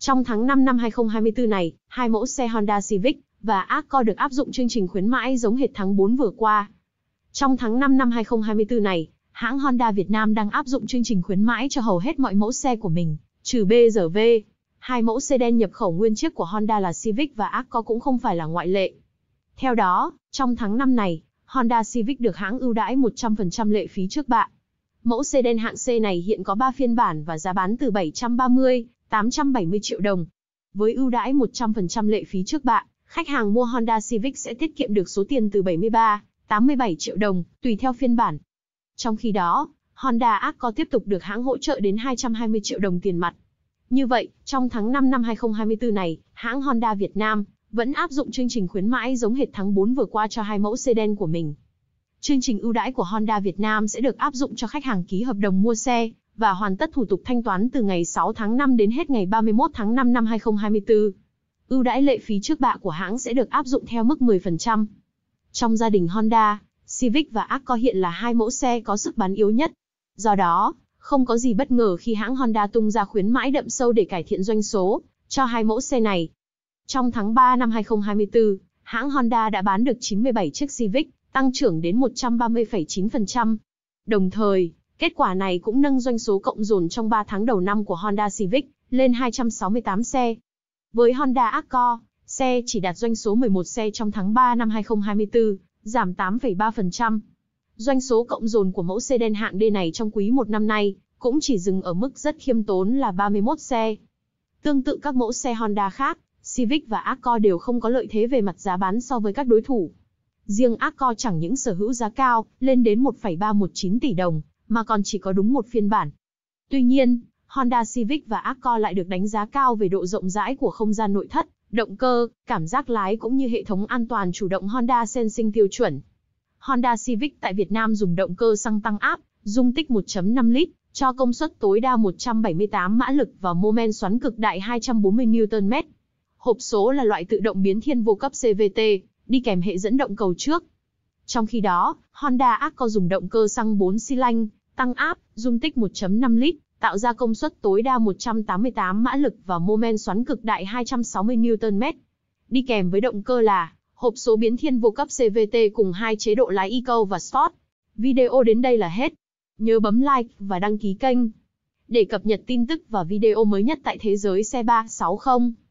Trong tháng 5 năm 2024 này, hai mẫu xe Honda Civic và Accord được áp dụng chương trình khuyến mãi giống hệt tháng 4 vừa qua. Trong tháng 5 năm 2024 này, hãng Honda Việt Nam đang áp dụng chương trình khuyến mãi cho hầu hết mọi mẫu xe của mình, trừ BRV. Hai mẫu xe đen nhập khẩu nguyên chiếc của Honda là Civic và Accord cũng không phải là ngoại lệ. Theo đó, trong tháng 5 này, Honda Civic được hãng ưu đãi 100% lệ phí trước bạ. Mẫu xe đen hạng C này hiện có 3 phiên bản và giá bán từ 730 870 triệu đồng. Với ưu đãi 100% lệ phí trước bạ, khách hàng mua Honda Civic sẽ tiết kiệm được số tiền từ 73, 87 triệu đồng, tùy theo phiên bản. Trong khi đó, Honda Accord tiếp tục được hãng hỗ trợ đến 220 triệu đồng tiền mặt. Như vậy, trong tháng 5 năm 2024 này, hãng Honda Việt Nam vẫn áp dụng chương trình khuyến mãi giống hệt tháng 4 vừa qua cho hai mẫu sedan của mình. Chương trình ưu đãi của Honda Việt Nam sẽ được áp dụng cho khách hàng ký hợp đồng mua xe và hoàn tất thủ tục thanh toán từ ngày 6 tháng 5 đến hết ngày 31 tháng 5 năm 2024. Ưu đãi lệ phí trước bạ của hãng sẽ được áp dụng theo mức 10%. Trong gia đình Honda, Civic và Accord hiện là hai mẫu xe có sức bán yếu nhất. Do đó, không có gì bất ngờ khi hãng Honda tung ra khuyến mãi đậm sâu để cải thiện doanh số cho hai mẫu xe này. Trong tháng 3 năm 2024, hãng Honda đã bán được 97 chiếc Civic, tăng trưởng đến 130,9%. Đồng thời, Kết quả này cũng nâng doanh số cộng dồn trong 3 tháng đầu năm của Honda Civic lên 268 xe. Với Honda Accord, xe chỉ đạt doanh số 11 xe trong tháng 3 năm 2024, giảm 8,3%. Doanh số cộng dồn của mẫu sedan hạng D này trong quý 1 năm nay cũng chỉ dừng ở mức rất khiêm tốn là 31 xe. Tương tự các mẫu xe Honda khác, Civic và Accord đều không có lợi thế về mặt giá bán so với các đối thủ. Riêng Accord chẳng những sở hữu giá cao, lên đến 1,319 tỷ đồng, mà còn chỉ có đúng một phiên bản. Tuy nhiên, Honda Civic và Accord lại được đánh giá cao về độ rộng rãi của không gian nội thất, động cơ, cảm giác lái cũng như hệ thống an toàn chủ động Honda Sensing tiêu chuẩn. Honda Civic tại Việt Nam dùng động cơ xăng tăng áp, dung tích 1.5 lít, cho công suất tối đa 178 mã lực và mô men xoắn cực đại 240 Nm. Hộp số là loại tự động biến thiên vô cấp CVT, đi kèm hệ dẫn động cầu trước. Trong khi đó, Honda Accord dùng động cơ xăng 4 xi lanh, tăng áp, dung tích 1.5 lít, tạo ra công suất tối đa 188 mã lực và mô men xoắn cực đại 260 Nm. Đi kèm với động cơ là hộp số biến thiên vô cấp CVT cùng hai chế độ lái Eco và Sport. Video đến đây là hết. Nhớ bấm like và đăng ký kênh để cập nhật tin tức và video mới nhất tại thế giới xe 360.